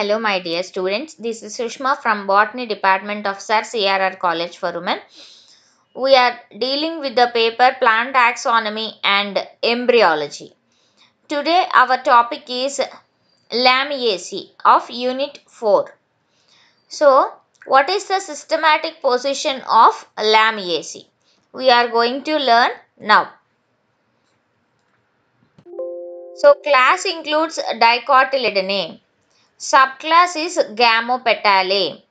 Hello my dear students, this is Sushma from Botany Department of Sir CRR College for Women. We are dealing with the paper Plant Taxonomy and Embryology. Today our topic is Lamiaceae of Unit 4. So what is the systematic position of Lamiaceae? We are going to learn now. So class includes dicotyledonae. Subclass is Gamopetalae.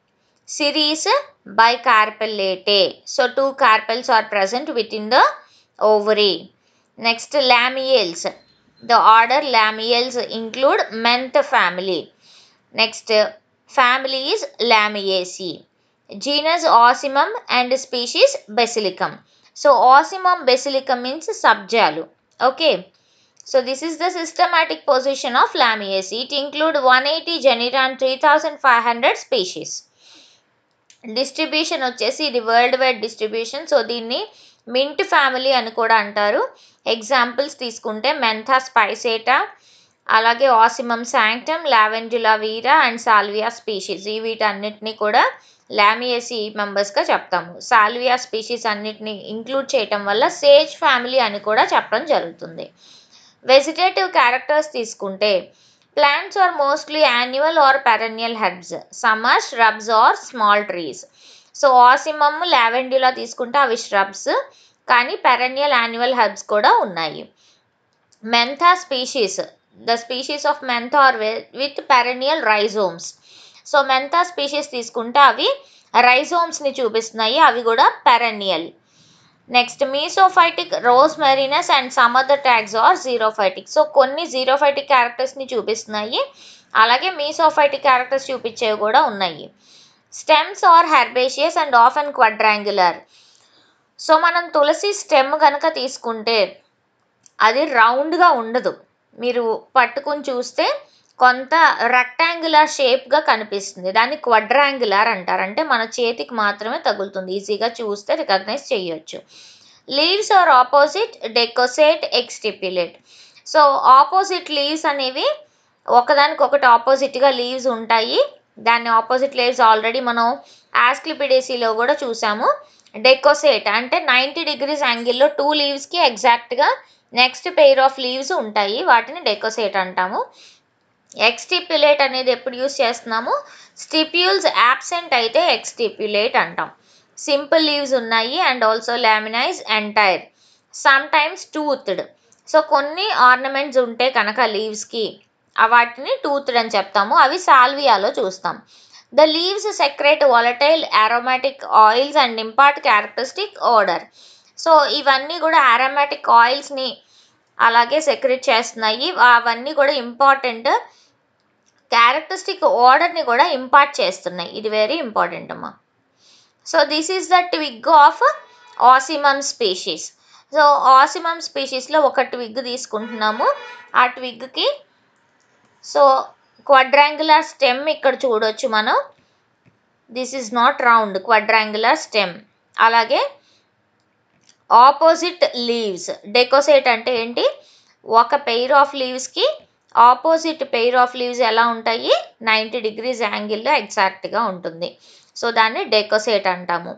Series bicarpellate. So two carpels are present within the ovary. Next lamiales. The order lamiales include Mentha family. Next family is Lamiaceae. Genus Osimum and species Basilicum. So Osimum basilicum means subjalu. Okay. So is the systematic position of Lamiaceae it include one eighty include three thousand five hundred species distribution వచ్చేసి ఇది world wide distribution so దీన్ని mint family అని కూడా అంటారు examples తీసుకుంటే Mentha spicata అలాగే Ocimum sanctum Lavandula vera and Salvia species ఈ వీటన్నిటినీ కూడా లామియేసి మెంబర్స్గా చెప్తాము సాల్వియా స్పీషీస్ అన్నిటిని ఇంక్లూడ్ చేయటం వల్ల సేజ్ ఫ్యామిలీ అని కూడా చెప్పడం జరుగుతుంది వెజిటేటివ్ క్యారెక్టర్స్ తీసుకుంటే plants are mostly annual or perennial herbs some are shrubs or small trees so Ocimum Lavandula తీసుకుంటే అవి ష్రబ్స్ కానీ పెరన్యల్ యాన్యువల్ హెర్బ్స్ కూడా ఉన్నాయి Mentha species the species of Mentha are with perennial rhizomes so Mentha species తీసుకుంటే అవి రైజోమ్స్ని చూపిస్తున్నాయి అవి కూడా perennial next mesophytic Rosmarinus and some other taxa are xerophytic so కొన్ని జీరోఫైటిక్ క్యారెక్టర్స్ని చూపిస్తున్నాయి అలాగే మీసోఫైటిక్ క్యారెక్టర్స్ చూపించేవి కూడా ఉన్నాయి stems are herbaceous and of and quadrangular so మనం తులసి స్టెమ్ కనుక తీసుకుంటే అది రౌండ్గా ఉండదు మీరు పట్టుకుని చూస్తే కొంత రెక్టాంగులర్ షేప్ గా కనిపిస్తుంది దాన్ని క్వడ్రాంగులర్ అంటారు అంటే మన చేతికి మాత్రమే తగులుతుంది ఈజీగా చూస్తే రికగ్నైజ్ చేయొచ్చు leaves are opposite decussate exstipulate so opposite leaves అనేవి ఒకదానికొకటి ఆపోజిట్గా లీవ్స్ ఉంటాయి దాన్ని ఆపోజిట్ లీవ్స్ ఆల్రెడీ మనం ఆస్క్లిపిడేసీలో కూడా చూసాము డెకోసేట్ అంటే నైంటీ డిగ్రీస్ యాంగిల్లో టూ లీవ్స్కి ఎగ్జాక్ట్గా నెక్స్ట్ పెయిర్ ఆఫ్ లీవ్స్ ఉంటాయి వాటిని డెకోసేట్ అంటాము ఎక్స్టిప్యులేట్ అనేది ఎప్పుడు యూస్ చేస్తున్నాము స్టిప్యూల్స్ యాబ్సెంట్ అయితే ఎక్స్టిప్యులేట్ అంటాం సింపుల్ లీవ్స్ ఉన్నాయి and also lamina is entire some times toothed so కొన్ని ఆర్నమెంట్స్ ఉంటే కనుక లీవ్స్కి వాటిని టూత్డ్ అని చెప్తాము అవి సాల్వియాలో చూస్తాం the leaves secrete volatile aromatic oils and impart characteristic odour so ఇవన్నీ కూడా ఆరోమాటిక్ ఆయిల్స్ని అలాగే సెక్రెట్ చేస్తున్నాయి అవన్నీ కూడా ఇంపార్టెంట్ క్యారెక్టరిస్టిక్ ఆర్డర్ని కూడా ఇంపార్ట్ చేస్తున్నాయి ఇది వెరీ ఇంపార్టెంట్ అమ్మా so this is the twig of Ocimum species so Ocimum స్పీషీస్లో ఒక ట్విగ్ తీసుకుంటున్నాము ఆ ట్విగ్కి సో క్వడ్రాంగులర్ స్టెమ్ ఇక్కడ చూడొచ్చు మనం this is not round quadrangular stem అలాగే ఆపోజిట్ లీవ్స్ డెకోసేట్ అంటే ఏంటి ఒక పెయిర్ ఆఫ్ లీవ్స్కి ఆపోజిట్ పెయిర్ ఆఫ్ లీవ్స్ ఎలా ఉంటాయి నైంటీ డిగ్రీస్ యాంగిల్లో ఎగ్జాక్ట్గా ఉంటుంది సో దాన్ని డెకోసేట్ అంటాము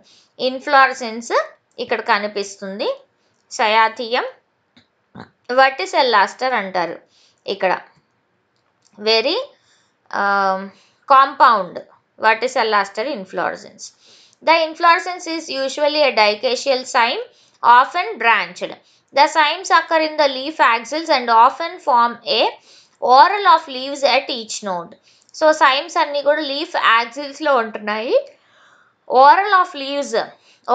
ఇన్ఫ్లారసెన్స్ ఇక్కడ కనిపిస్తుంది సయాథియం వర్టిసెల్ లాస్టర్ అంటారు ఇక్కడ very compound verticillaster inflorescence the inflorescence is usually a dichasial cyme often branched. The cymes occur in the leaf axils and often form a oral of leaves at each node. So cymes అన్నీ కూడా leaf యాక్సిల్స్లో ఉంటున్నాయి whorl of leaves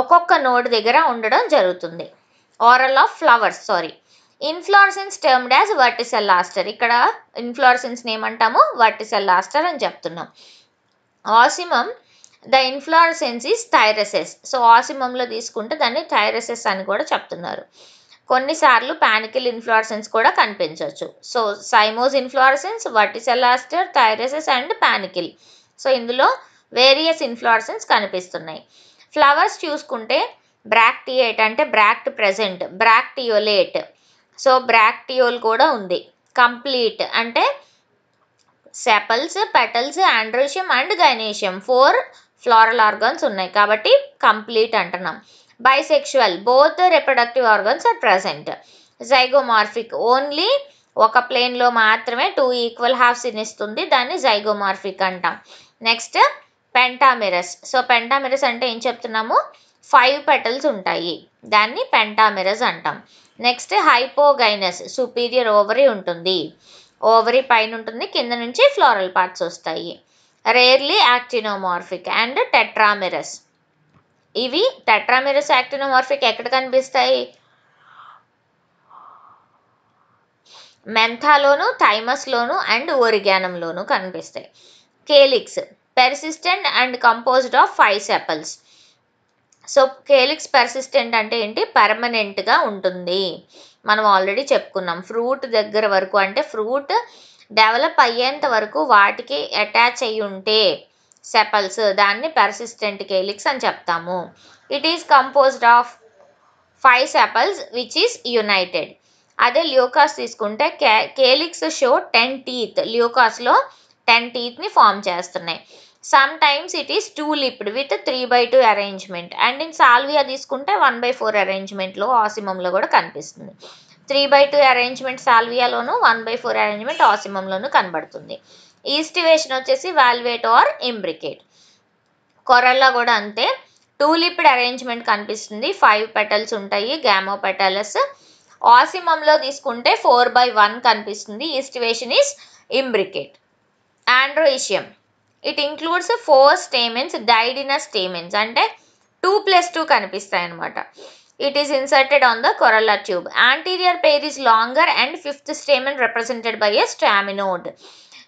ఒక్కొక్క node దగ్గర ఉండడం జరుగుతుంది whorl of flowers sorry inflorescence termed as verticillaster ఇక్కడ ఇన్ఫ్లోరసెన్స్ని ఏమంటాము వర్టిసెల్ లాస్టర్ అని చెప్తున్నాం Ocimum the inflorescence is thyrses so ఆసిమంలో తీసుకుంటే దాన్ని థైరసెస్ అని కూడా చెప్తున్నారు కొన్నిసార్లు ప్యానికిల్ ఇన్ఫ్లారసెన్స్ కూడా కనిపించవచ్చు so cymose inflorescence verticillaster thyrses and panicle so ఇందులో వేరియస్ ఇన్ఫ్లారసెన్స్ కనిపిస్తున్నాయి ఫ్లవర్స్ చూసుకుంటే బ్రాక్టియేట్ అంటే bract present bracteolate so bracteole కూడా ఉంది కంప్లీట్ అంటే sepals petals androecium and gynoecium four floral organs ఉన్నాయి కాబట్టి కంప్లీట్ అంటున్నాం bisexual both reproductive organs are present zygomorphic only ఒక ప్లేన్లో మాత్రమే టూ ఈక్వల్ హాఫ్స్ని ఇస్తుంది దాన్ని జైగోమార్ఫిక్ అంటాం నెక్స్ట్ పెంటామిరస్ సో పెంటామిరస్ అంటే ఏం చెప్తున్నాము ఫైవ్ పెటల్స్ ఉంటాయి దాన్ని పెంటామిరస్ అంటాం నెక్స్ట్ హైపోగైనస్ సుపీరియర్ ఓవరీ ఉంటుంది ఓవరీ పైన ఉంటుంది కింద నుంచి ఫ్లోరల్ పార్ట్స్ వస్తాయి రేర్లీ యాక్టినోమార్ఫిక్ అండ్ టెట్రామిరస్ ఇవి టెట్రామిరస్ యాక్టినోమార్ఫిక్ ఎక్కడ కనిపిస్తాయి మెంథాలోను థైమస్లోను అండ్ ఓరిగానంలోను కనిపిస్తాయి calyx persistent and composed of five sepals so calyx persistent అంటే ఏంటి పర్మనెంట్గా ఉంటుంది మనం ఆల్రెడీ చెప్పుకున్నాం ఫ్రూట్ దగ్గర వరకు అంటే ఫ్రూట్ డెవలప్ అయ్యేంత వరకు వాటికి అటాచ్ అయి ఉంటే సెపల్స్ దాన్ని పెర్సిస్టెంట్ కేలిక్స్ అని చెప్తాము it is composed of five sepals which is united అదే ల్యూకాస్ తీసుకుంటే కే కేలిక్స్ షో టెన్ టీత్ ల్యూకాస్లో టెన్ టీత్ని ఫామ్ చేస్తున్నాయి some times it is two lipped with three by two arrangement and in Salvia తీసుకుంటే one by four అరేంజ్మెంట్లో ఆసిమంలో కూడా కనిపిస్తుంది త్రీ బై టూ అరేంజ్మెంట్ సాల్వియాలోను వన్ బై ఫోర్ అరేంజ్మెంట్ ఆసిమంలోను కనబడుతుంది ఈస్టివేషన్ వచ్చేసి వాల్వేట్ ఆర్ ఇంబ్రికేట్ కొరల్లో కూడా అంతే టూలిప్డ్ అరేంజ్మెంట్ కనిపిస్తుంది ఫైవ్ పెటల్స్ ఉంటాయి గ్యామో పెటల్స్ ఆసిమంలో తీసుకుంటే ఫోర్ బై వన్ కనిపిస్తుంది aestivation is imbricate androecium it includes four stamens didynamous stamens అంటే టూ ప్లస్ టూ కనిపిస్తాయి అనమాట it is inserted on the corolla tube anterior pair is longer and fifth stamen represented by a staminode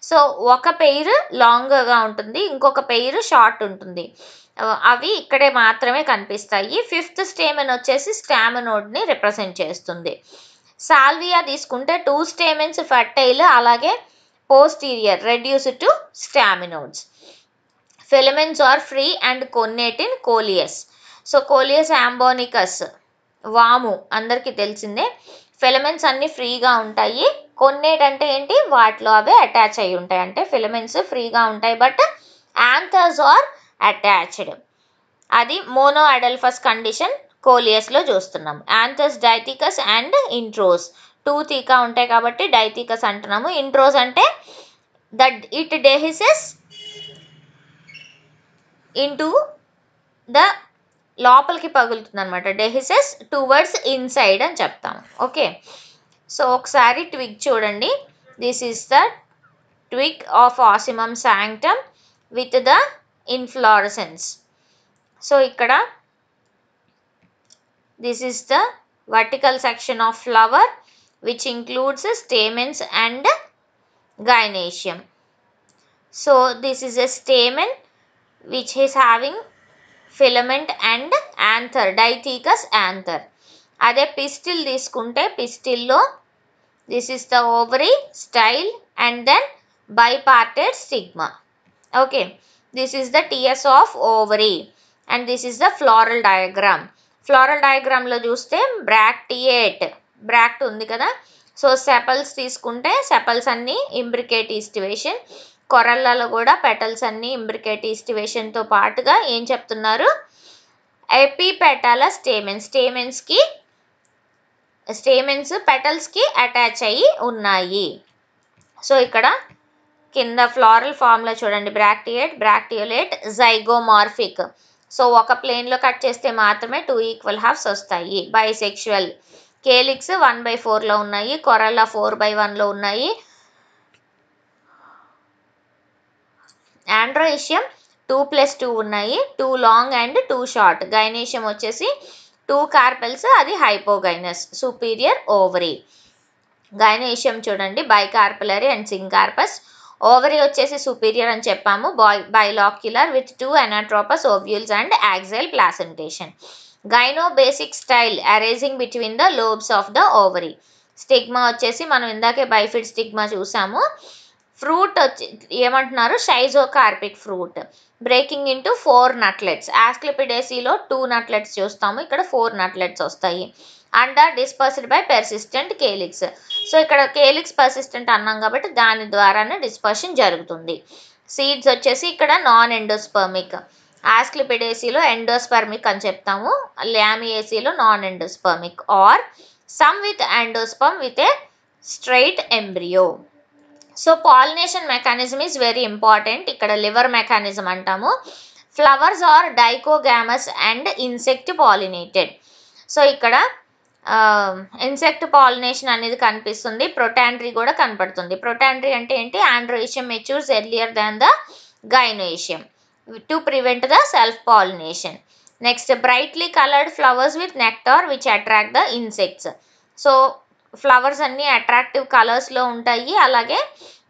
so ఒక pair లాంగ్గా ఉంటుంది ఇంకొక pair short ఉంటుంది uh, అవి ఇక్కడే మాత్రమే కనిపిస్తాయి ఫిఫ్త్ స్టేమెన్ వచ్చేసి స్టామినోడ్ని రిప్రజెంట్ చేస్తుంది సాల్వియా తీసుకుంటే టూ స్టేమెన్స్ ఫర్టైల్ అలాగే posterior reduced to staminodes filaments are free and connate Coleus so Coleus amboinicus వాము అందరికీ తెలిసిందే ఫిలమెంట్స్ అన్నీ ఫ్రీగా ఉంటాయి కొన్నేటంటే ఏంటి వాటిలో అవే అటాచ్ అయి ఉంటాయి అంటే ఫిలమెంట్స్ ఫ్రీగా ఉంటాయి బట్ యాంథర్స్ ఆర్ అటాచ్డ్ అది మోనో అడల్ఫస్ కండిషన్ కోలియస్లో చూస్తున్నాం anthers dithecous and introrse two theca ఉంటాయి కాబట్టి డైథికస్ అంటున్నాము ఇంట్రోస్ అంటే that it dehisces into the లోపలికి పగులుతుంది అనమాట డెహిసెస్ టువర్డ్స్ ఇన్సైడ్ అని చెప్తాం ఓకే సో ఒకసారి ట్విక్ చూడండి this is the twig of Ocimum sanctum with the inflorescence so ఇక్కడ this is the vertical section of flower which includes stamens and gynoecium so this is a stamen which is having filament and anther dithecous anther అదే pistil తీసుకుంటే పిస్టిల్లో this is the ovary style and then bipartite stigma okay this is the TS of ovary and this is the floral diagram floral డయాగ్రామ్లో చూస్తే bracteate bract ఉంది కదా so sepals తీసుకుంటే sepals అన్నీ imbricate aestivation కొరళ్ళలో కూడా పెటల్స్ అన్ని imbricate ఈస్టివేషన్తో పాటుగా ఏం చెప్తున్నారు పెటాల స్టేమెన్స్ స్టేమెన్స్కి స్టేమెన్స్ పెటల్స్కి అటాచ్ అయ్యి ఉన్నాయి సో ఇక్కడ కింద ఫ్లోరల్ ఫామ్లో చూడండి బ్రాక్టియేట్ బ్రాక్టియోలేట్ జైగోమార్ఫిక్ సో ఒక ప్లేన్లో కట్ చేస్తే మాత్రమే టూ ఈక్వల్ హాఫ్స్ వస్తాయి బైసెక్షువల్ కేలిక్స్ వన్ బై ఫోర్లో ఉన్నాయి కొరల్లా ఫోర్ బై వన్లో ఉన్నాయి ఆండ్రోయిషియం టూ ప్లస్ టూ ఉన్నాయి two long and two short gynoecium వచ్చేసి టూ కార్పెల్స్ అది హైపోగైనస్ సుపీరియర్ ఓవరీ గైనేషియం చూడండి బైకార్పులరీ అండ్ సింకార్పస్ ఓవరీ వచ్చేసి సుపీరియర్ అని చెప్పాము బాయ్ bilocular with two anatropous ovules and axile placentation gynobasic style arising between the lobes of the ovary stigma వచ్చేసి మనం ఇందాకే బైఫిడ్ స్టిగ్మా చూసాము ఫ్రూట్ వచ్చి ఏమంటున్నారు కార్పిక్ fruit breaking into four nutlets ఆస్క్లిపిడేసీలో టూ నట్లెట్స్ చూస్తాము ఇక్కడ ఫోర్ నట్లెట్స్ వస్తాయి and are dispersed by persistent calyx so ఇక్కడ కేలిక్స్ పర్సిస్టెంట్ అన్నాం కాబట్టి దాని ద్వారానే డిస్పర్షన్ జరుగుతుంది సీడ్స్ వచ్చేసి ఇక్కడ నాన్ ఎండోస్పర్మిక్ ఆస్క్లిపిడేసీలో ఎండోస్పర్మిక్ అని చెప్తాము ల్యామియేసీలో non endospermic or some with endosperm with a straight embryo So pollination mechanism is very important. Ikkada liver mechanism antamu. Flowers are dicogamous and insect pollinated. So ikkada uh, insect pollination the anedi kanipistundi protandry kuda kanapadutundi. Protandry ante enti androecium matures earlier than the gynoecium to prevent the self pollination. Next brightly colored flowers with nectar which attract the insects. So flowers అన్ని attractive colours లో ఉంటాయి అలాగే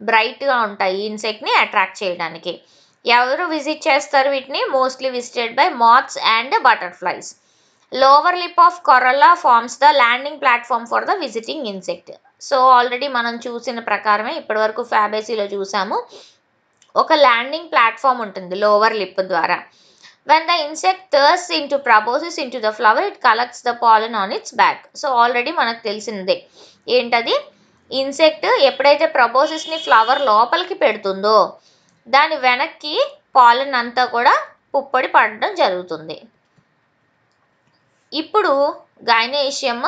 bright గా ఉంటాయి insect ని attract చేయడానికి ఎవరు visit చేస్తారు వీటిని mostly visited by moths and butterflies lower lip of corolla forms the landing platform for the visiting insect so already మనం చూసిన ప్రకారమే ఇప్పటివరకు ఫ్యాబేసీలో చూసాము ఒక ల్యాండింగ్ ప్లాట్ఫామ్ ఉంటుంది లోవర్ లిప్ ద్వారా When the insect thirsts into proboscis into the flower, it collects the pollen on its back. So already మనకు తెలిసిందే ఏంటది ఇన్సెక్ట్ ఎప్పుడైతే ప్రబోసిస్ని ఫ్లవర్ లోపలికి పెడుతుందో దాని వెనక్కి పాలన్ అంతా కూడా పుప్పొడి పడడం జరుగుతుంది ఇప్పుడు గైనేషియం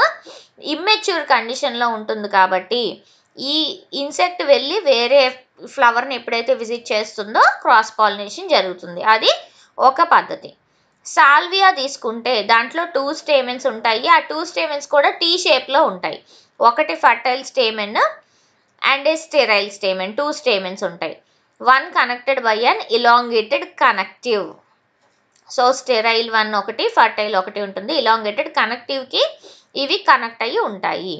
ఇమ్మెచ్యూర్ కండిషన్లో ఉంటుంది కాబట్టి ఈ ఇన్సెక్ట్ వెళ్ళి వేరే ఫ్లవర్ని ఎప్పుడైతే విజిట్ చేస్తుందో క్రాస్ పాలినేషన్ జరుగుతుంది అది ఒక పద్ధతి సాల్వియా తీసుకుంటే దాంట్లో టూ స్టేమెన్స్ ఉంటాయి ఆ టూ స్టేమెన్స్ కూడా టీ షేప్లో ఉంటాయి ఒకటి fertile stamen and sterile stamen two stamens ఉంటాయి one connected by an elongated connective so sterile one ఒకటి ఫర్టైల్ ఒకటి ఉంటుంది ఇలాంగేటెడ్ కనెక్టివ్కి ఇవి కనెక్ట్ అయ్యి ఉంటాయి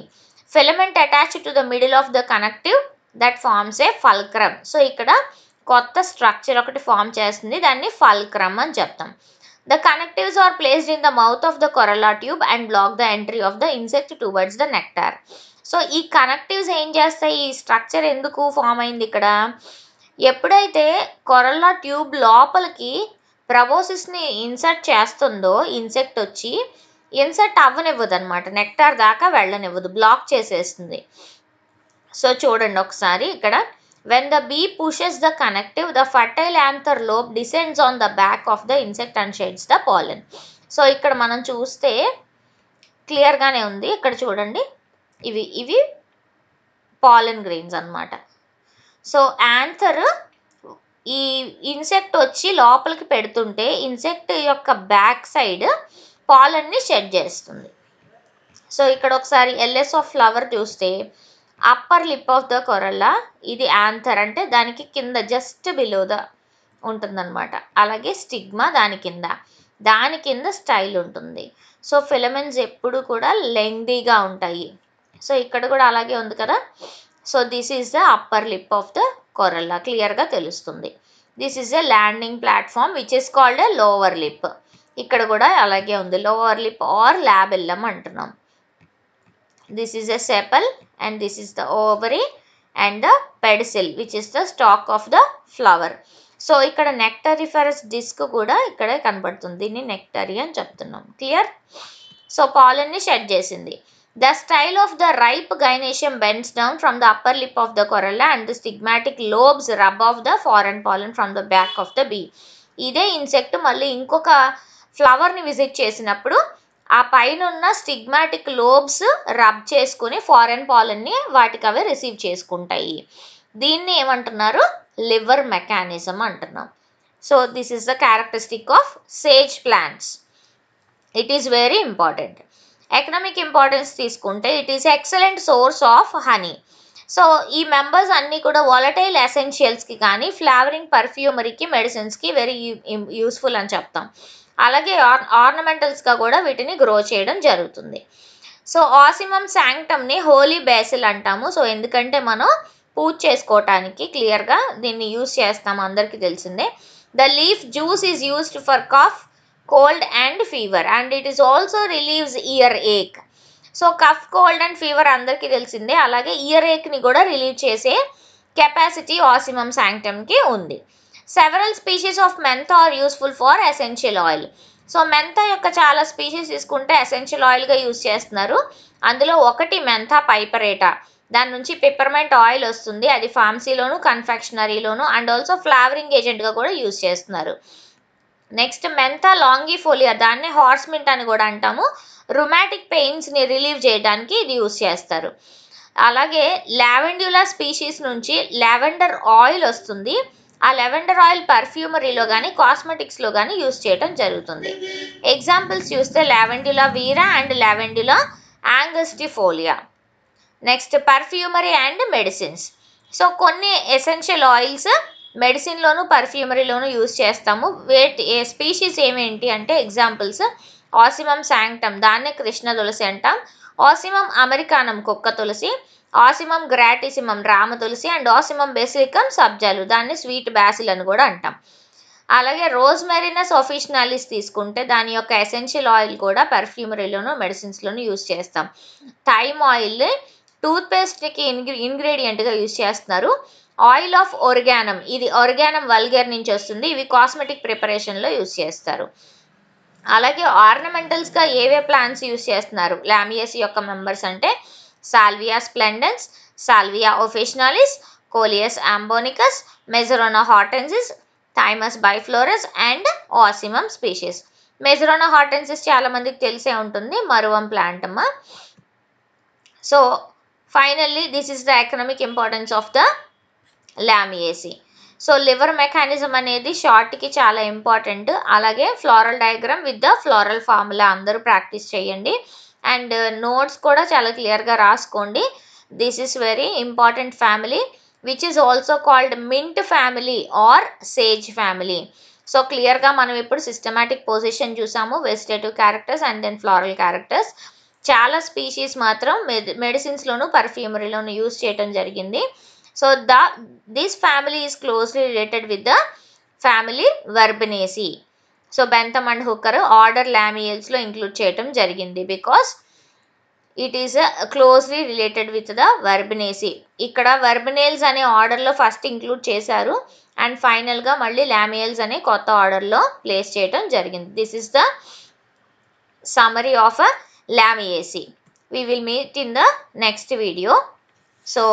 filament attached to the middle of the connective that forms a fulcrum so ఇక్కడ కొత్త స్ట్రక్చర్ ఒకటి ఫామ్ చేస్తుంది దాన్ని ఫల్క్రమ్ అని చెప్తాం the connectives are placed in the mouth of the corolla tube and block the entry of the insect towards the nectar so ఈ connectives ఏం చేస్తాయి ఈ స్ట్రక్చర్ ఎందుకు ఫామ్ అయింది ఇక్కడ ఎప్పుడైతే కొరలా ట్యూబ్ లోపలికి ప్రబోసిస్ని ఇన్సర్ట్ చేస్తుందో ఇన్సెక్ట్ వచ్చి ఇన్సర్ట్ అవ్వనివ్వదు అనమాట నెక్టార్ దాకా వెళ్ళనివ్వదు బ్లాక్ చేసేస్తుంది సో చూడండి ఒకసారి ఇక్కడ When the bee pushes the connective, the fertile anther lobe descends on the back of the insect and sheds the pollen. So ఇక్కడ మనం చూస్తే క్లియర్గానే ఉంది ఇక్కడ చూడండి ఇవి ఇవి పాలన్ గ్రెయిన్స్ అనమాట సో యాంథర్ ఈ ఇన్సెక్ట్ వచ్చి లోపలికి పెడుతుంటే ఇన్సెక్ట్ యొక్క బ్యాక్ సైడ్ పాలన్ని షెడ్ చేస్తుంది సో ఇక్కడ ఒకసారి ఎల్ఎస్ ఆఫ్ ఫ్లవర్ చూస్తే upper lip of the corolla ఇది యాంథర్ అంటే దానికి కింద జస్ట్ బిలో ద ఉంటుందన్నమాట అలాగే స్టిగ్మా దాని కింద దాని కింద స్టైల్ ఉంటుంది సో ఫిలమెంట్స్ ఎప్పుడు కూడా లెంగ్దీగా ఉంటాయి సో ఇక్కడ కూడా అలాగే ఉంది కదా so this is the upper lip of the corolla క్లియర్గా తెలుస్తుంది this is a landing platform which is called a lower lip ఇక్కడ కూడా అలాగే ఉంది లోవర్ లిప్ ఆర్ ల్యాబెల్లం అంటున్నాం this is a sepal and this is the ovary and the pedicel which is the stalk of the flower. So ఇక్కడ nectariferous disc కూడా ఇక్కడే కనబడుతుంది దీన్ని నెక్టరీ అని చెప్తున్నాం క్లియర్ సో పాలన్ని షెడ్ చేసింది the style of the ripe gynoecium bends down from the upper lip of the corolla and the stigmatic lobes rub off the foreign pollen from the back of the bee ఇదే insect మళ్ళీ ఇంకొక ఫ్లవర్ని visit చేసినప్పుడు ఆ పైన ఉన్న stigmatic lobes rub చేసుకుని ఫారెన్ పాలన్ని వాటికి అవే రిసీవ్ చేసుకుంటాయి దీన్ని ఏమంటున్నారు లివర్ మెకానిజం అంటున్నాం so this is the characteristic of Sage plants it is very important economic importance తీసుకుంటే it is excellent source of honey so ఈ మెంబర్స్ అన్నీ కూడా వాలటైల్ ఎసెన్షియల్స్కి కానీ ఫ్లేవరింగ్ పర్ఫ్యూమరీకి మెడిసిన్స్కి వెరీ యూస్ఫుల్ అని చెప్తాం అలాగే ఆర్ ఆర్నమెంటల్స్గా కూడా వీటిని గ్రో చేయడం జరుగుతుంది సో ఆసిమం శాంక్టమ్ని హోలీ బేసిల్ అంటాము సో ఎందుకంటే మనం పూజ చేసుకోవటానికి క్లియర్గా దీన్ని యూస్ చేస్తాము అందరికీ తెలిసిందే the leaf juice is used for cough cold and fever and it is also relieves ear ache so cough cold and fever అందరికీ తెలిసిందే అలాగే ఇయర్ ఏక్ని కూడా రిలీవ్ చేసే కెపాసిటీ ఆసిమం శాంక్టమ్కి ఉంది several species of Mentha are useful for essential oil so Mentha యొక్క చాలా species తీసుకుంటే ఎసెన్షియల్ ఆయిల్గా యూజ్ చేస్తున్నారు అందులో ఒకటి మెంతా పైపరేటా దాని నుంచి పిప్పర్మెంట్ ఆయిల్ వస్తుంది అది ఫార్మసీలోను కన్ఫెక్షనరీలోను అండ్ ఆల్సో ఫ్లావరింగ్ ఏజెంట్గా కూడా యూజ్ చేస్తున్నారు నెక్స్ట్ మెంతా ఫోలియా దాన్ని హార్స్ మింట్ అని కూడా అంటాము రొమాటిక్ పెయిన్స్ని రిలీవ్ చేయడానికి ఇది యూజ్ చేస్తారు అలాగే లావెండ్యులా స్పీషీస్ నుంచి లావెండర్ ఆయిల్ వస్తుంది ఆ లెవెండర్ ఆయిల్ పర్ఫ్యూమరీలో కానీ కాస్మెటిక్స్లో కానీ యూస్ చేయటం జరుగుతుంది ఎగ్జాంపుల్స్ చూస్తే Lavandula vera and Lavandula angustifolia next perfumery and medicines so కొన్ని ఎసెన్షియల్ ఆయిల్స్ మెడిసిన్లోను పర్ఫ్యూమరీలోను యూస్ చేస్తాము వేట్ ఏ స్పీషీస్ ఏమేంటి అంటే ఎగ్జాంపుల్స్ ఆసిమం శాంక్టమ్ దాన్నే కృష్ణ తులసి అంటాం ఆసిమం అమెరికానం కుక్క తులసి ఆసిమం గ్రాటిసిమం రామ తులసి అండ్ ఆసిమం బెసిలికమ్ సబ్జాలు దాన్ని స్వీట్ బ్యాసిల్ అని కూడా అంటాం అలాగే రోజ్ మెరీనస్ ఒఫిషనాలిస్ తీసుకుంటే దాని యొక్క ఎసెన్షియల్ ఆయిల్ కూడా పర్ఫ్యూమరీలోను మెడిసిన్స్లోనూ యూస్ చేస్తాం థైమ్ ఆయిల్ టూత్పేస్ట్కి ఇంగ్రీ ఇంగ్రీడియంట్గా యూస్ చేస్తున్నారు ఆయిల్ ఆఫ్ ఒరిగానం ఇది ఒరిగానం వల్గర్ నుంచి వస్తుంది ఇవి కాస్మెటిక్ ప్రిపరేషన్లో యూస్ చేస్తారు అలాగే ఆర్నమెంటల్స్గా ఏవే ప్లాంట్స్ యూస్ చేస్తున్నారు లామియస్ యొక్క మెంబర్స్ అంటే Salvia splendens, Salvia officinalis, Coleus amboinicus Mesorona hortensis, Thymus biflorus and Ocimum species Majorana hortensis చాలా మందికి తెలిసే ఉంటుంది మరువం ప్లాంటమ్ so finally this is the economic importance of the Lamiaceae so lever mechanism అనేది షార్ట్కి చాలా ఇంపార్టెంట్ అలాగే floral diagram with the floral formula అందరూ ప్రాక్టీస్ చేయండి అండ్ నోట్స్ కూడా చాలా క్లియర్గా రాసుకోండి this is very important family which is also called mint family are Sage family so క్లియర్గా మనం ఇప్పుడు సిస్టమాటిక్ పొజిషన్ చూసాము vegetative characters and then floral characters చాలా స్పీషీస్ మాత్రం మెడి మెడిసిన్స్లోను పర్ఫ్యూమరీలోను యూజ్ చేయటం జరిగింది so the this family is closely related with the family Verbenaceae so Bentham and Hooker order ల్యామియల్స్లో ఇంక్లూడ్ చేయటం జరిగింది because it is closely related with the Verbenaceae ఇక్కడ వర్బినేల్స్ అనే ఆర్డర్లో ఫస్ట్ ఇంక్లూడ్ చేశారు అండ్ ఫైనల్గా మళ్ళీ లామియల్స్ అనే కొత్త ఆర్డర్లో ప్లేస్ చేయటం జరిగింది this is the summary of Lamiaceae we will meet in the next video so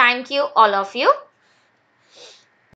thank you all of you